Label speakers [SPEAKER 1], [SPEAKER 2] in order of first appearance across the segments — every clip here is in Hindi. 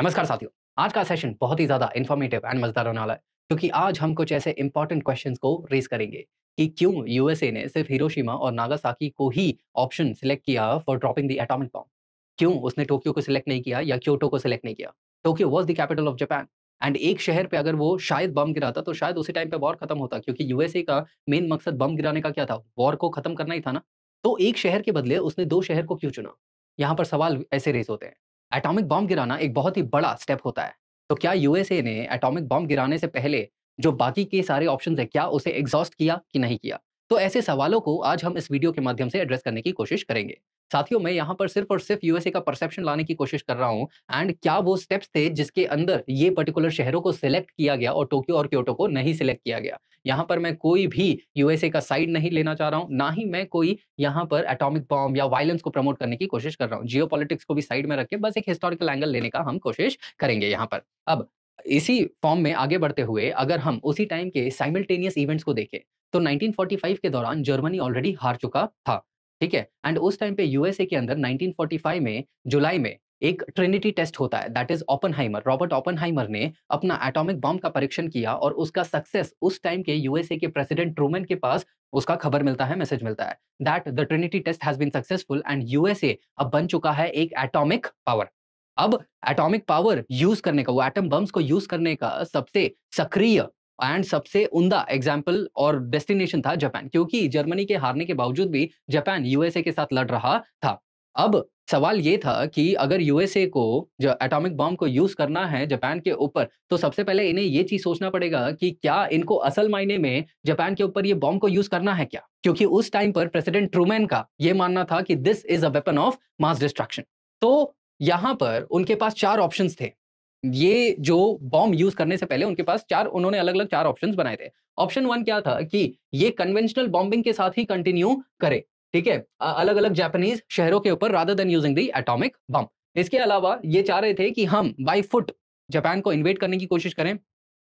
[SPEAKER 1] नमस्कार साथियों आज का सेशन बहुत ही ज्यादा इन्फॉर्मेटिव एंड मजेदार होने वाला है क्योंकि आज हम कुछ ऐसे इंपॉर्टेंट क्वेश्चंस को रेस करेंगे कि क्यों यूएसए ने सिर्फ हिरोशिमा और नागासाकी को ही ऑप्शन सिलेक्ट किया for dropping the atomic bomb क्यों उसने टोक्यो को सिलेक्ट नहीं किया या क्योटो को सिलेक्ट नहीं किया Tokyo was the capital of Japan and एक शहर पे अगर वो शायद बम गिराता तो शायद उसी टाइम पे वॉर खत्म होता क्योंकि यूएसए का मेन मकसद बम गिराने का क्या था वॉर को खत्म करना ही था ना तो एक शहर के बदले उसने दो शहर को क्यों चुना यहाँ पर सवाल ऐसे रेस होते हैं एटॉमिक बॉम्ब गिराना एक बहुत ही बड़ा स्टेप होता है तो क्या यूएसए ने एटॉमिक बॉम्ब गिराने से पहले जो बाकी के सारे ऑप्शंस है क्या उसे एग्जॉस्ट किया कि नहीं किया तो ऐसे सवालों को आज हम इस वीडियो के माध्यम से एड्रेस करने की कोशिश करेंगे साथियों मैं यहाँ पर सिर्फ और सिर्फ यूएसए का परसेप्शन लाने की कोशिश कर रहा हूँ एंड क्या वो स्टेप्स थे जिसके अंदर ये पर्टिकुलर शहरों को सिलेक्ट किया गया और टोक्यो और क्योटो को नहीं सिलेक्ट किया गया यहाँ पर मैं कोई भी यूएसए का साइड नहीं लेना चाह रहा हूँ ना ही मैं कोई यहाँ पर एटॉमिक बॉम्ब या वायलेंस को प्रमोट करने की कोशिश कर रहा हूँ जियो को भी साइड में रखे बस एक हिस्टोरिकल एंगल लेने का हम कोशिश करेंगे यहाँ पर अब इसी फॉर्म में आगे बढ़ते हुए अगर हम उसी टाइम के साइमल्टेनियस इवेंट्स को देखें तो 1945 के दौरान जर्मनी ऑलरेडी हार चुका था ठीक है एंड उस टाइम पे यूएसए के अंदर 1945 में जुलाई में एक ट्रिनिटी टेस्ट होता है that is Oppenheimer Robert Oppenheimer ने अपना एटॉमिक बॉम्ब का परीक्षण किया और उसका सक्सेस उस टाइम के यूएसए के प्रेसिडेंट ट्रूमेन के पास उसका खबर मिलता है मैसेज मिलता है that the Trinity test has been successful and USA अब बन चुका है एक एटॉमिक पावर अब एटॉमिक पावर यूज करने का वो एटम बम्स को यूज करने का सबसे सक्रिय एंड सबसे उमदा एग्जाम्पल और डेस्टिनेशन था जापान क्योंकि जर्मनी के हारने के बावजूद भी जापान यूएसए के साथ लड़ रहा था अब सवाल ये था कि अगर यूएसए को जो एटॉमिक बॉम्ब को यूज करना है जापान के ऊपर तो सबसे पहले इन्हें ये चीज सोचना पड़ेगा कि क्या इनको असल मायने में जापान के ऊपर ये बॉम्ब को यूज करना है क्या क्योंकि उस टाइम पर प्रेसिडेंट ट्रूमैन का ये मानना था कि this is a weapon of mass destruction तो यहां पर उनके पास चार ऑप्शन थे ये जो बॉम्ब यूज करने से पहले उनके पास चार उन्होंने अलग अलग चार ऑप्शन बनाए थे ऑप्शन वन क्या था कि ये कन्वेंशनल बॉम्बिंग के साथ ही कंटिन्यू करे ठीक है अलग अलग जापानीज शहरों के ऊपर rather than using the atomic bomb इसके अलावा ये चाह रहे थे कि हम बाई फुट जापान को इन्वेट करने की कोशिश करें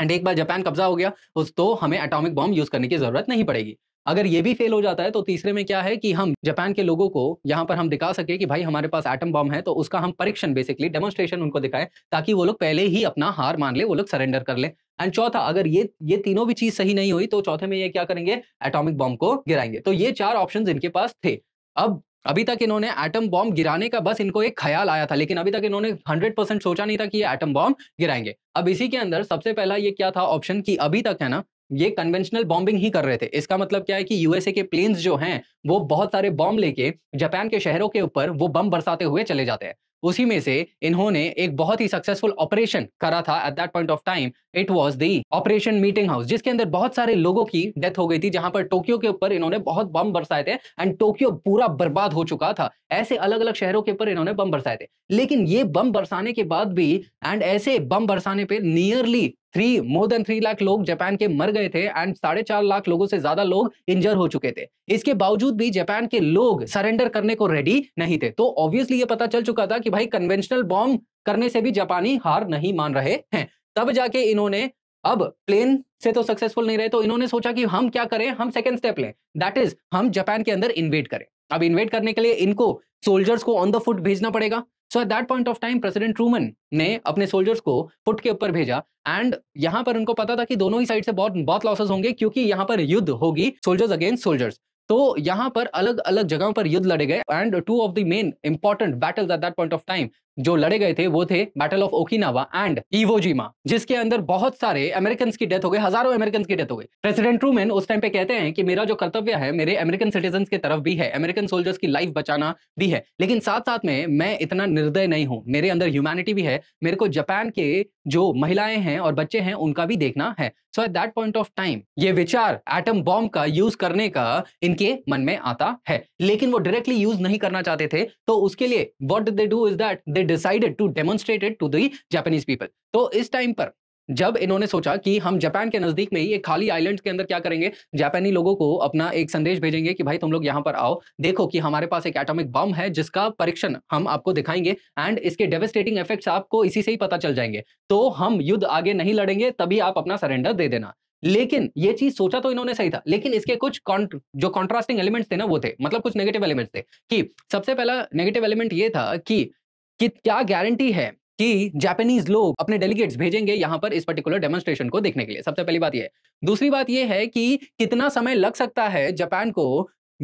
[SPEAKER 1] एंड एक बार जापान कब्जा हो गया उस तो हमें एटॉमिक बॉम्ब यूज करने की जरूरत नहीं पड़ेगी अगर ये भी फेल हो जाता है तो तीसरे में क्या है कि हम जापान के लोगों को यहाँ पर हम दिखा सके कि भाई हमारे पास एटम बॉम्ब है तो उसका हम परीक्षण बेसिकली डेमोस्ट्रेशन उनको दिखाएं ताकि वो लोग पहले ही अपना हार मान ले वो लोग सरेंडर कर ले एंड चौथा अगर ये ये तीनों भी चीज सही नहीं हुई तो चौथे में ये क्या करेंगे एटॉमिक बॉम्ब को गिराएंगे तो ये चार ऑप्शंस इनके पास थे अब अभी तक इन्होंने एटम बॉम्ब गिराने का बस इनको एक ख्याल आया था लेकिन अभी तक इन्होंने 100 परसेंट सोचा नहीं था कि ये एटम बॉम्ब गिराएंगे अब इसी के अंदर सबसे पहला ये क्या था ऑप्शन कि अभी तक है ना ये कन्वेंशनल बॉम्बिंग ही कर रहे थे इसका मतलब क्या है कि यूएसए के प्लेन्स जो हैं वो बहुत सारे बॉम्ब लेके जापान के शहरों के ऊपर वो बम बरसाते हुए चले जाते हैं उसी में से इन्होंने एक बहुत ही सक्सेसफुल ऑपरेशन करा था at that point of time it was the operation meeting house जिसके अंदर बहुत सारे लोगों की डेथ हो गई थी जहां पर टोक्यो के ऊपर इन्होंने बहुत बम बरसाए थे एंड टोक्यो पूरा बर्बाद हो चुका था ऐसे अलग अलग शहरों के ऊपर इन्होंने बम बरसाए थे लेकिन ये बम बरसाने के बाद भी एंड ऐसे बम बरसाने पर nearly three more than three lakh लोग जापान के मर गए थे एंड साढ़े चार लाख लोगों से ज्यादा लोग इंजर हो चुके थे इसके बावजूद भी जापान के लोग सरेंडर करने को रेडी नहीं थे तो ऑब्वियसली ये पता चल चुका था कि भाई कन्वेंशनल बॉम्ब करने से भी जापानी हार नहीं मान रहे हैं तब जाके इन्होंने अब प्लेन से तो सक्सेसफुल नहीं रहे तो इन्होंने सोचा कि हम क्या करें हम सेकेंड स्टेप लें दैट इज हम जापान के अंदर इन्वेट करें अब इन्वेट करने के लिए इनको सोल्जर्स को ऑन द फुट भेजना पड़ेगा so at that point of time President Truman ने अपने सोल्जर्स को फुट के ऊपर भेजा एंड यहाँ पर उनको पता था कि दोनों ही साइड से बहुत बहुत लॉसेस होंगे क्योंकि यहाँ पर युद्ध होगी सोल्जर्स अगेंस्ट सोल्जर्स तो यहाँ पर अलग अलग जगहों पर युद्ध लड़े गए and two of the main important battles at that point of time जो लड़े गए थे वो थे battle of Okinawa and Iwo Jima जिसके अंदर बहुत सारे अमेरिकन की डेथ हो गई हजारों अमेरिकन की डेथ हो गई प्रेसिडेंट ट्रूमैन उस टाइम पे कहते हैं कि मेरा जो कर्तव्य है मेरे अमेरिकन सिटीजन के तरफ भी है अमेरिकन सोल्जर्स की लाइफ बचाना भी है लेकिन साथ साथ में मैं इतना निर्दय नहीं हूँ मेरे अंदर ह्यूमैनिटी भी है मेरे को जापान के जो महिलाएं हैं और बच्चे हैं उनका भी देखना है so at that point of time ये विचार एटम बॉम्ब का यूज करने का इनके मन में आता है लेकिन वो डायरेक्टली यूज नहीं करना चाहते थे तो उसके लिए what they do is that they decided to demonstrate it to the Japanese people तो इस टाइम पर जब इन्होंने सोचा कि हम जापान के नजदीक में ही एक खाली आइलैंड के अंदर क्या करेंगे जापानी लोगों को अपना एक संदेश भेजेंगे कि भाई तुम लोग यहां पर आओ देखो कि हमारे पास एक एटॉमिक बम है जिसका परीक्षण हम आपको दिखाएंगे एंड इसके डेवेस्टेटिंग इफेक्ट्स आपको इसी से ही पता चल जाएंगे तो हम युद्ध आगे नहीं लड़ेंगे तभी आप अपना सरेंडर दे देना लेकिन ये चीज सोचा तो इन्होंने सही था लेकिन इसके कुछ कॉन्ट जो कॉन्ट्रास्टिंग एलिमेंट्स थे ना वो थे मतलब कुछ नेगेटिव एलिमेंट्स थे कि सबसे पहला नेगेटिव एलिमेंट ये था कि कि क्या गारंटी है कि जापानीज लोग अपने डेलीगेट्स भेजेंगे यहां पर इस पर्टिकुलर डेमोन्स्ट्रेशन को देखने के लिए सबसे पहली बात यह दूसरी बात यह है कि कितना समय लग सकता है जापान को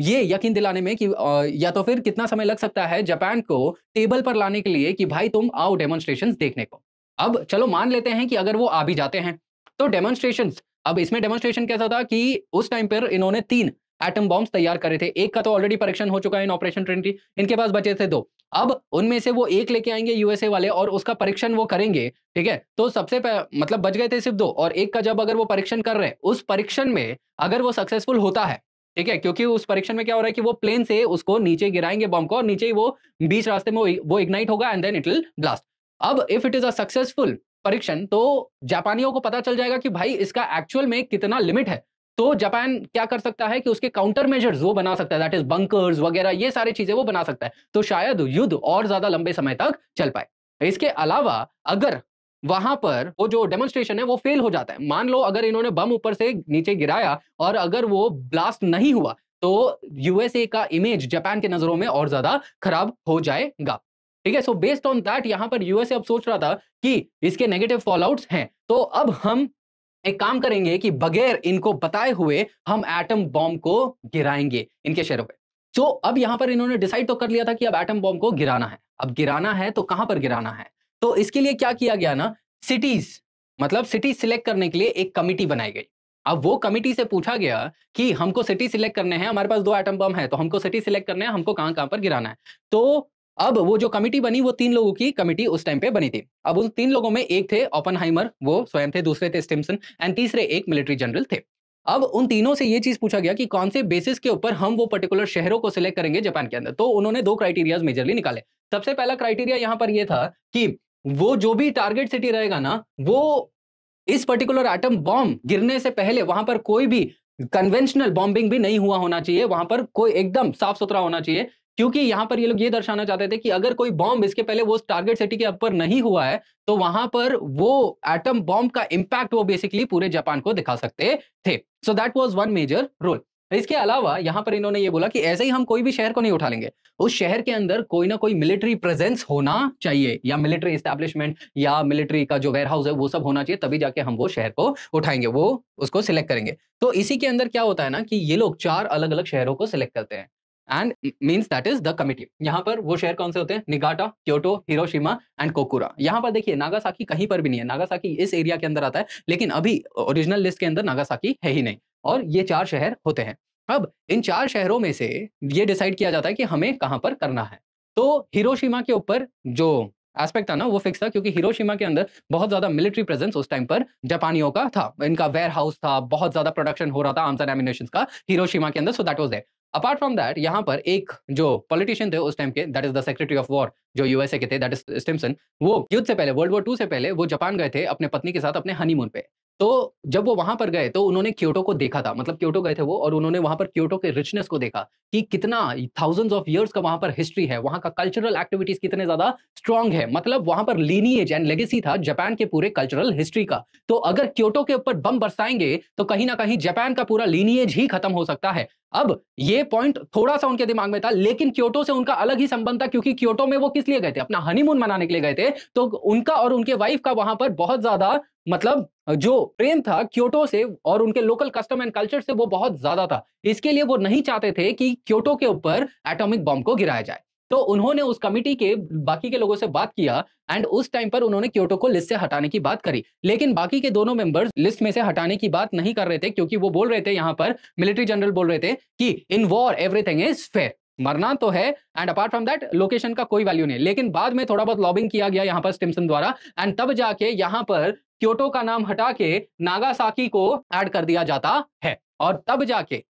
[SPEAKER 1] ये यकीन दिलाने में कि या तो फिर कितना समय लग सकता है जापान को टेबल पर लाने के लिए कि भाई तुम आओ डेमोन्स्ट्रेशन देखने को अब चलो मान लेते हैं कि अगर वो आ भी जाते हैं तो डेमोन्स्ट्रेशन अब इसमें डेमोन्स्ट्रेशन कैसा था कि उस टाइम पर इन्होंने तीन एटम बॉम्ब तैयार करे थे एक का तो ऑलरेडी परीक्षण हो चुका है इन ऑपरेशन ट्रेनिटी इनके पास बचे थे दो अब उनमें से वो एक लेके आएंगे यूएसए वाले और उसका परीक्षण वो करेंगे ठीक है तो सबसे मतलब बच गए थे सिर्फ दो और एक का जब अगर वो परीक्षण कर रहे हैं उस परीक्षण में अगर वो सक्सेसफुल होता है ठीक है क्योंकि उस परीक्षण में क्या हो रहा है कि वो प्लेन से उसको नीचे गिराएंगे बॉम्ब को और नीचे ही वो बीच रास्ते में वो इग्नाइट होगा and then it will blast अब if it is a successful परीक्षण तो जापानियों को पता चल जाएगा कि भाई इसका एक्चुअल में कितना लिमिट है तो जापान क्या कर सकता है कि उसके काउंटर मेजर्स वो बना सकता है दैट इज बंकर्स वगैरह ये सारी चीजें वो बना सकता है तो शायद युद्ध और ज्यादा लंबे समय तक चल पाए इसके अलावा अगर वहां पर वो जो डेमोन्स्ट्रेशन है वो फेल हो जाता है मान लो अगर इन्होंने बम ऊपर से नीचे गिराया और अगर वो ब्लास्ट नहीं हुआ तो यूएसए का इमेज जापान के नजरों में और ज्यादा खराब हो जाएगा ठीक है सो बेस्ड ऑन दैट यहाँ पर यूएसए अब सोच रहा था कि इसके नेगेटिव फॉल हैं तो अब हम एक काम करेंगे कि बगैर इनको बताए हुए हम एटम बॉम्ब को गिराएंगे इनके शहरों पे तो अब यहां पर इन्होंने डिसाइड तो कर लिया था कि अब एटम बॉम्ब को गिराना है अब गिराना है तो कहां पर गिराना है तो इसके लिए क्या किया गया ना सिटीज मतलब सिटी सिलेक्ट करने के लिए एक कमिटी बनाई गई अब वो कमिटी से पूछा गया कि हमको सिटी सिलेक्ट करने हैं हमारे पास दो एटम बम है तो हमको सिटी सिलेक्ट करने हैं हमको कहां कहां पर गिराना है तो अब वो जो कमेटी बनी वो तीन लोगों की कमेटी उस टाइम पे बनी थी अब उन तीन लोगों में एक थे ओपन वो स्वयं थे दूसरे थे स्टिमसन एंड तीसरे एक मिलिट्री जनरल थे अब उन तीनों से ये चीज पूछा गया कि कौन से बेसिस के ऊपर हम वो पर्टिकुलर शहरों को सिलेक्ट करेंगे जापान के अंदर तो उन्होंने दो क्राइटेरियाज मेजरली निकाले सबसे पहला क्राइटेरिया यहाँ पर यह था कि वो जो भी टारगेट सिटी रहेगा ना वो इस पर्टिकुलर एटम बॉम्ब गिरने से पहले वहां पर कोई भी कन्वेंशनल बॉम्बिंग भी नहीं हुआ होना चाहिए वहां पर कोई एकदम साफ सुथरा होना चाहिए क्योंकि यहां पर ये लोग ये दर्शाना चाहते थे कि अगर कोई बॉम्ब इसके पहले वो टारगेट सिटी के ऊपर नहीं हुआ है तो वहां पर वो एटम बॉम्ब का इम्पैक्ट वो बेसिकली पूरे जापान को दिखा सकते थे so that was one major role इसके अलावा यहां पर इन्होंने ये बोला कि ऐसे ही हम कोई भी शहर को नहीं उठा लेंगे उस शहर के अंदर कोई ना कोई मिलिट्री प्रेजेंस होना चाहिए या मिलिट्री स्टैब्लिशमेंट या मिलिट्री का जो वेयर हाउस है वो सब होना चाहिए तभी जाके हम वो शहर को उठाएंगे वो उसको सिलेक्ट करेंगे तो इसी के अंदर क्या होता है ना कि ये लोग चार अलग अलग शहरों को सिलेक्ट करते हैं and means that is the committee यहाँ पर वो शहर कौन से होते हैं Niigata Kyoto Hiroshima and Kokura यहाँ पर देखिए नागासाकी कहीं पर भी नहीं है नागासाकी इस एरिया के अंदर आता है लेकिन अभी ओरिजिनल लिस्ट के अंदर नागासाकी है ही नहीं और ये चार शहर होते हैं अब इन चार शहरों में से ये डिसाइड किया जाता है कि हमें कहाँ पर करना है तो हिरोशिमा के ऊपर जो एस्पेक्ट था ना वो फिक्स था क्योंकि हिरोशिमा के अंदर बहुत ज्यादा मिलिट्री प्रेजेंस उस टाइम पर जापानियों का था इनका वेयर हाउस था बहुत ज्यादा प्रोडक्शन हो रहा था आर्म्स एंड एमिनेशन का हिरोशिमा के अंदर so that was there apart from that यहाँ पर एक जो पॉलिटिशियन थे उस टाइम के that is the secretary of war जो यूएसए के थे दैट इज स्टिमसन वो युद्ध से पहले वर्ल्ड वॉर टू से पहले वो जापान गए थे अपने पत्नी के साथ अपने हनीमून पे तो जब वो वहां पर गए तो उन्होंने क्योटो को देखा था मतलब क्योटो गए थे वो और उन्होंने वहां पर क्योटो के रिचनेस को देखा कि कितना थाउजेंड्स ऑफ इयर्स का वहां पर हिस्ट्री है वहां का कल्चरल एक्टिविटीज कितने ज्यादा स्ट्रांग है मतलब वहां पर लीनिएज एंड लेगेसी था जापान के पूरे कल्चरल हिस्ट्री का तो अगर क्योटो के ऊपर बम बरसाएंगे तो कहीं ना कहीं जापान का पूरा लीनिएज ही खत्म हो सकता है अब ये पॉइंट थोड़ा सा उनके दिमाग में था लेकिन क्योटो से उनका अलग ही संबंध था क्योंकि क्योटो में वो किस लिए गए थे अपना हनीमून मनाने के लिए गए थे तो उनका और उनके वाइफ का वहां पर बहुत ज्यादा मतलब जो प्रेम था क्योटो से और उनके लोकल कस्टम एंड कल्चर से वो बहुत ज्यादा था इसके लिए वो नहीं चाहते थे कि क्योटो के ऊपर एटॉमिक बॉम्ब को गिराया जाए तो उन्होंने उस कमिटी के बाकी के लोगों से बात किया एंड उस टाइम पर उन्होंने क्योटो को लिस्ट से हटाने की बात करी लेकिन बाकी के दोनों मेंबर्स लिस्ट में से हटाने की बात नहीं कर रहे थे क्योंकि वो बोल रहे थे यहाँ पर मिलिट्री जनरल बोल रहे थे कि in war everything is fair मरना तो है and apart from that location का कोई वैल्यू नहीं लेकिन बाद में थोड़ा बहुत लॉबिंग किया गया यहाँ पर स्टिम्सन द्वारा एंड तब जाके यहाँ पर क्योटो का नाम हटा के नागासाकी को ऐड कर दिया जाता है और तब जाके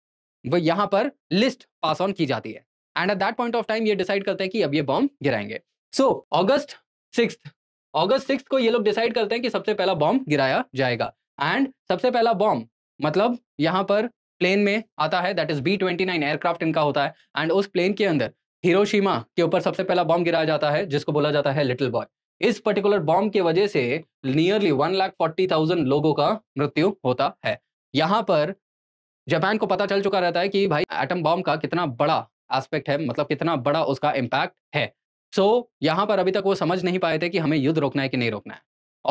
[SPEAKER 1] वो यहाँ पर लिस्ट पास ऑन की जाती है and at that point of time ये डिसाइड करते हैं कि अब ये बॉम्ब गिराएंगे so August six August six को ये लोग डिसाइड करते हैं कि सबसे पहला बॉम्ब गिराया जाएगा एंड सबसे पहला बॉम्ब मतलब यहाँ पर प्लेन में आता है that is B twenty nine aircraft इनका होता है एंड उस प्लेन के अंदर हिरोशिमा के ऊपर सबसे पहला बॉम्ब गिराया जाता है जिसको बोला जाता है लिटिल बॉय इस पर्टिकुलर बॉम्ब की वजह से nearly one lakh forty thousand लोगों का मृत्यु होता है यहाँ पर जापान को पता चल चुका रहता है कि भाई एटम बॉम्ब का कितना बड़ा एस्पेक्ट है मतलब कितना बड़ा उसका इम्पैक्ट है सो so, यहाँ पर अभी तक वो समझ नहीं पाए थे कि हमें युद्ध रोकना है कि नहीं रोकना है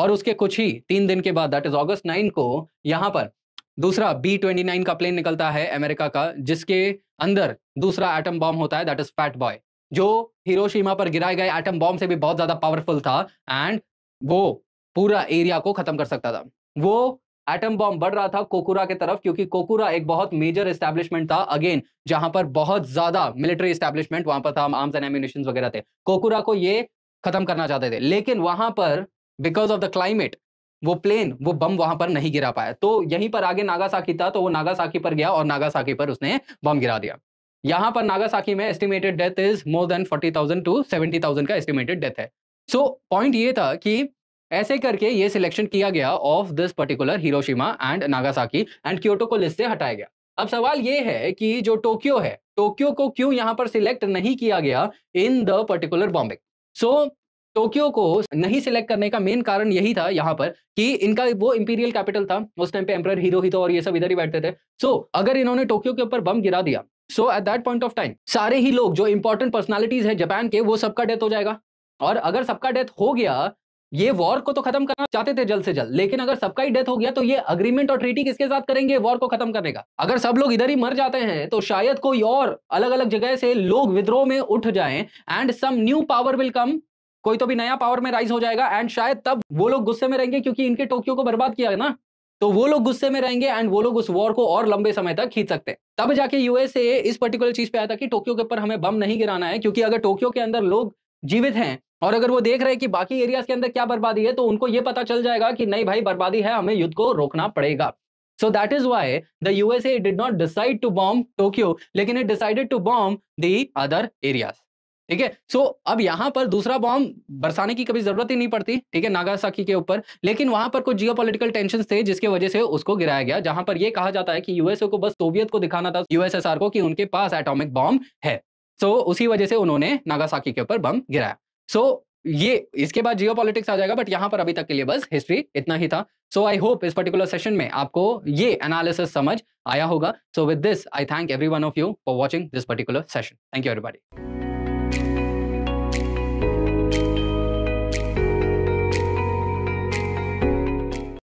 [SPEAKER 1] और उसके कुछ ही तीन दिन के बाद दैट इज ऑगस्ट नाइन को यहाँ पर दूसरा बी ट्वेंटी नाइन का प्लेन निकलता है अमेरिका का जिसके अंदर दूसरा एटम बॉम्ब होता है दैट इज फैट बॉय जो हिरोशिमा पर गिराए गए एटम बॉम्ब से भी बहुत ज्यादा पावरफुल था एंड वो पूरा एरिया को खत्म कर सकता था वो एटम बॉम्ब बढ़ रहा था कोकुरा के तरफ क्योंकि कोकुरा एक बहुत मेजर एस्टेब्लिशमेंट था अगेन जहां पर बहुत ज्यादा मिलिट्री एस्टेब्लिशमेंट वहां पर था आर्म्स एंड एम्यूनिशन वगैरह थे कोकुरा को ये खत्म करना चाहते थे लेकिन वहां पर बिकॉज ऑफ द क्लाइमेट वो प्लेन वो बम वहां पर नहीं गिरा पाया तो यहीं पर आगे नागासाकी था तो वो नागासाकी पर गया और नागासाकी पर उसने बम गिरा दिया यहां पर नागासाकी में estimated death is more than forty thousand to seventy thousand का एस्टिमेटेड डेथ है सो so, पॉइंट ये था कि ऐसे करके ये सिलेक्शन किया गया of this particular Hiroshima and Nagasaki and Kyoto को लिस्ट से हटाया गया अब सवाल ये है कि जो टोक्यो है टोक्यो को क्यों यहाँ पर सिलेक्ट नहीं किया गया in the particular bomb so Tokyo को नहीं सिलेक्ट करने का मेन कारण यही था यहाँ पर कि इनका वो इंपीरियल कैपिटल था उस टाइम पे एम्पर हीरो ही तो और ये सब इधर ही बैठते थे सो so, अगर इन्होंने टोक्यो के ऊपर बम गिरा दिया so at that point of time सारे ही लोग जो इंपॉर्टेंट पर्सनैलिटीज है जापान के वो सबका डेथ हो जाएगा और अगर सबका डेथ हो गया ये वॉर को तो खत्म करना चाहते थे जल्द से जल्द लेकिन अगर सबका ही डेथ हो गया तो ये अग्रीमेंट और ट्रीटी किसके साथ करेंगे वॉर को खत्म करने का अगर सब लोग इधर ही मर जाते हैं तो शायद कोई और अलग अलग जगह से लोग विद्रोह में उठ जाएं and some new power will come कोई तो भी नया पावर में राइज हो जाएगा एंड शायद तब वो लोग गुस्से में रहेंगे क्योंकि इनके टोक्यो को बर्बाद किया है ना तो वो लोग गुस्से में रहेंगे एंड वो लोग उस वॉर को और लंबे समय तक खींच सकते हैं तब जाके यूएसए इस पर्टिकुलर चीज पे आया था कि टोक्यो के ऊपर हमें बम नहीं गिराना है क्योंकि अगर टोक्यो के अंदर लोग जीवित हैं और अगर वो देख रहे हैं कि बाकी एरियाज के अंदर क्या बर्बादी है तो उनको ये पता चल जाएगा कि नहीं भाई बर्बादी है हमें युद्ध को रोकना पड़ेगा so that is why the USA did not decide to bomb Tokyo लेकिन it decided to bomb the other area ठीक है सो अब यहां पर दूसरा बॉम्ब बरसाने की कभी जरूरत ही नहीं पड़ती ठीक है नागासाकी के ऊपर लेकिन वहां पर कुछ जियोपॉलिटिकल टेंशन थे जिसके वजह से उसको गिराया गया जहां पर यह कहा जाता है कि यूएसए को बस सोवियत को दिखाना था यूएसएसआर को कि उनके पास एटॉमिक बॉम्ब है सो उसी वजह से उन्होंने नागासाकी के ऊपर बम गिराया सो ये इसके बाद जियो आ जाएगा बट यहाँ पर अभी तक के लिए बस हिस्ट्री इतना ही था सो आई होप इस पर्टिकुलर सेशन में आपको ये एनालिसिस समझ आया होगा so with this I thank every one of you for watching this particular session thank you everybody